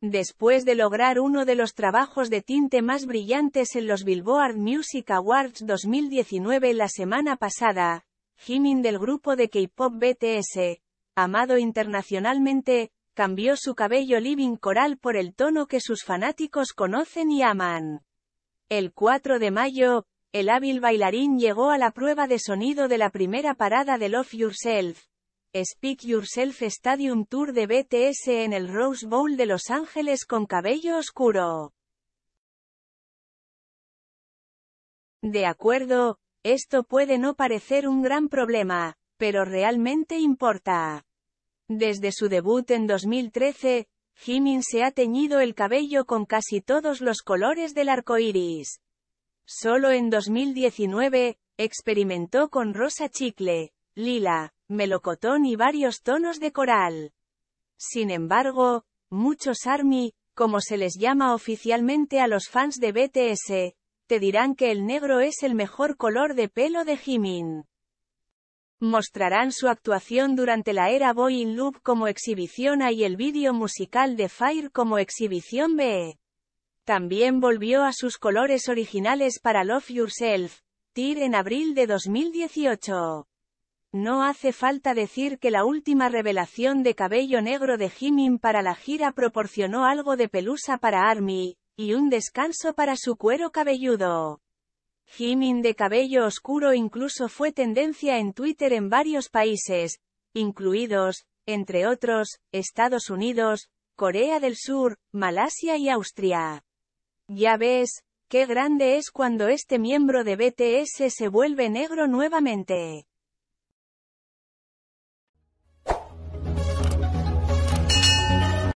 después de lograr uno de los trabajos de tinte más brillantes en los Billboard Music Awards 2019 la semana pasada, Jimin del grupo de K-pop BTS, amado internacionalmente, cambió su cabello living coral por el tono que sus fanáticos conocen y aman. El 4 de mayo, el hábil bailarín llegó a la prueba de sonido de la primera parada de Love Yourself, Speak Yourself Stadium Tour de BTS en el Rose Bowl de Los Ángeles con cabello oscuro. De acuerdo, esto puede no parecer un gran problema, pero realmente importa. Desde su debut en 2013, Jimin se ha teñido el cabello con casi todos los colores del arco iris. Solo en 2019, experimentó con rosa chicle, lila, melocotón y varios tonos de coral. Sin embargo, muchos ARMY, como se les llama oficialmente a los fans de BTS, te dirán que el negro es el mejor color de pelo de Jimin. Mostrarán su actuación durante la era Boy in Loop como exhibición A y el vídeo musical de Fire como exhibición B. También volvió a sus colores originales para Love Yourself, TIR en abril de 2018. No hace falta decir que la última revelación de cabello negro de Jimin para la gira proporcionó algo de pelusa para Army, y un descanso para su cuero cabelludo. Jimin de cabello oscuro incluso fue tendencia en Twitter en varios países, incluidos, entre otros, Estados Unidos, Corea del Sur, Malasia y Austria. Ya ves, qué grande es cuando este miembro de BTS se vuelve negro nuevamente.